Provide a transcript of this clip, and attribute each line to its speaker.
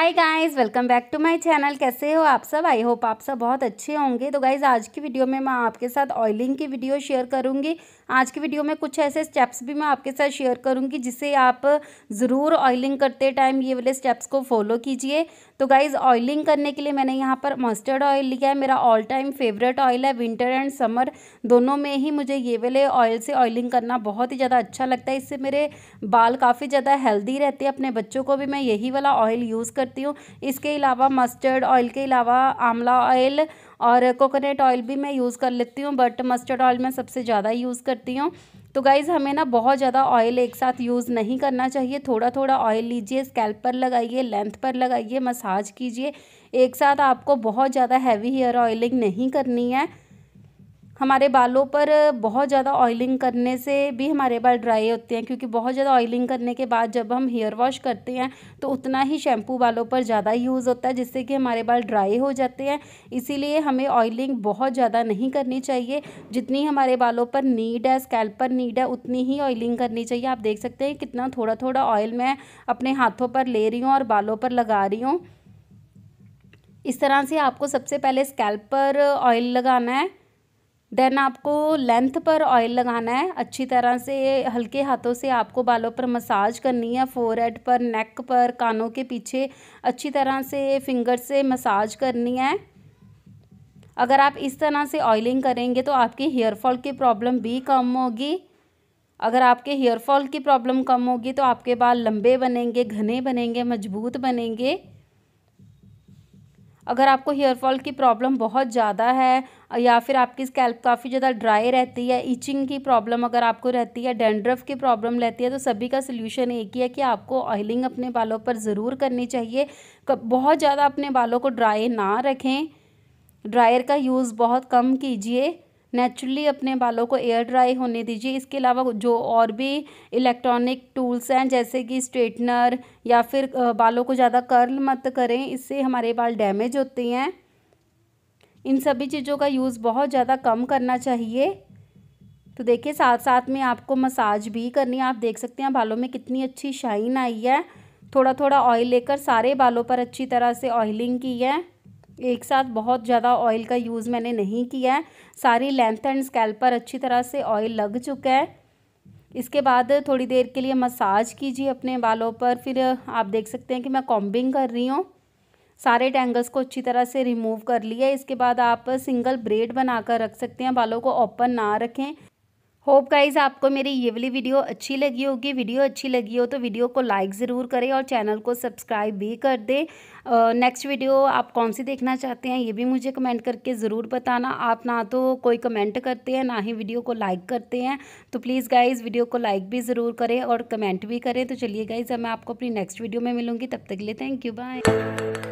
Speaker 1: hi guys welcome back to my channel कैसे हो आप सब आई होप आप सब बहुत अच्छे होंगे तो गाइस आज की वीडियो में मैं आपके साथ ऑयलिंग की वीडियो शेयर करूंगी आज की वीडियो में कुछ ऐसे स्टेप्स भी मैं आपके साथ शेयर करूँगी जिससे आप ज़रूर ऑयलिंग करते टाइम ये वाले स्टेप्स को फॉलो कीजिए तो गाइज़ ऑयलिंग करने के लिए मैंने यहाँ पर मस्टर्ड ऑयल लिया है मेरा ऑल टाइम फेवरेट ऑयल है विंटर एंड समर दोनों में ही मुझे ये वाले ऑयल से ऑयलिंग करना बहुत ही ज़्यादा अच्छा लगता है इससे मेरे बाल काफ़ी ज़्यादा हेल्दी रहते हैं अपने बच्चों को भी मैं यही वाला ऑयल यूज़ करती हूँ इसके अलावा मस्टर्ड ऑयल के अलावा आंवला ऑयल और कोकोनट ऑयल भी मैं यूज़ कर लेती हूँ बट मस्टर्ड ऑयल मैं सबसे ज़्यादा यूज़ करती हूँ तो गाइज़ हमें ना बहुत ज़्यादा ऑयल एक साथ यूज़ नहीं करना चाहिए थोड़ा थोड़ा ऑयल लीजिए स्कैल्प पर लगाइए लेंथ पर लगाइए मसाज कीजिए एक साथ आपको बहुत ज़्यादा हैवी हेयर ऑयलिंग नहीं करनी है हमारे बालों पर बहुत ज़्यादा ऑयलिंग करने से भी हमारे बाल ड्राई होते हैं क्योंकि बहुत ज़्यादा ऑयलिंग करने के बाद जब हम हेयर वॉश करते हैं तो उतना ही शैम्पू बालों पर ज़्यादा यूज़ होता है जिससे कि हमारे बाल ड्राई हो जाते हैं इसीलिए हमें ऑयलिंग बहुत ज़्यादा नहीं करनी चाहिए जितनी हमारे बालों पर नीड है स्कैल्प पर नीड है उतनी ही ऑयलिंग करनी चाहिए आप देख सकते हैं कितना थोड़ा थोड़ा ऑयल मैं अपने हाथों पर ले रही हूँ और बालों पर लगा रही हूँ इस तरह से आपको सबसे पहले स्कैल्प पर ऑयल लगाना है देन आपको लेंथ पर ऑयल लगाना है अच्छी तरह से हल्के हाथों से आपको बालों पर मसाज करनी है फोरहेड पर नेक पर कानों के पीछे अच्छी तरह से फिंगर से मसाज करनी है अगर आप इस तरह से ऑयलिंग करेंगे तो आपकी हेयर फॉल की प्रॉब्लम भी कम होगी अगर आपके हेयर फॉल की प्रॉब्लम कम होगी तो आपके बाल लंबे बनेंगे घने बनेंगे मजबूत बनेंगे अगर आपको हेयर फॉल की प्रॉब्लम बहुत ज़्यादा है या फिर आपकी स्कैल्प काफ़ी ज़्यादा ड्राई रहती है इचिंग की प्रॉब्लम अगर आपको रहती है डेंड्रफ की प्रॉब्लम रहती है तो सभी का सलूशन एक ही है कि आपको ऑयलिंग अपने बालों पर ज़रूर करनी चाहिए बहुत ज़्यादा अपने बालों को ड्राई ना रखें ड्रायर का यूज़ बहुत कम कीजिए नेचुरली अपने बालों को एयर ड्राई होने दीजिए इसके अलावा जो और भी इलेक्ट्रॉनिक टूल्स हैं जैसे कि स्ट्रेटनर या फिर बालों को ज़्यादा कर्ल मत करें इससे हमारे बाल डैमेज होते हैं इन सभी चीज़ों का यूज़ बहुत ज़्यादा कम करना चाहिए तो देखिए साथ साथ में आपको मसाज भी करनी है आप देख सकते हैं बालों में कितनी अच्छी शाइन आई है थोड़ा थोड़ा ऑयल लेकर सारे बालों पर अच्छी तरह से ऑयलिंग की है एक साथ बहुत ज़्यादा ऑयल का यूज़ मैंने नहीं किया है सारी लेंथ एंड स्कैल पर अच्छी तरह से ऑयल लग चुका है इसके बाद थोड़ी देर के लिए मसाज कीजिए अपने बालों पर फिर आप देख सकते हैं कि मैं कॉम्बिंग कर रही हूँ सारे टैंगल्स को अच्छी तरह से रिमूव कर लिया इसके बाद आप सिंगल ब्रेड बना कर रख सकते हैं बालों को ओपन ना रखें होप गाइज आपको मेरी ये वाली वीडियो अच्छी लगी होगी वीडियो अच्छी लगी हो तो वीडियो को लाइक ज़रूर करें और चैनल को सब्सक्राइब भी कर दें नेक्स्ट वीडियो आप कौन सी देखना चाहते हैं ये भी मुझे कमेंट करके ज़रूर बताना आप ना तो कोई कमेंट करते हैं ना ही वीडियो को लाइक करते हैं तो प्लीज़ गाइज़ वीडियो को लाइक भी ज़रूर करें और कमेंट भी करें तो चलिए गाइज़ मैं आपको अपनी नेक्स्ट वीडियो में मिलूँगी तब तक के लिए थैंक यू बाय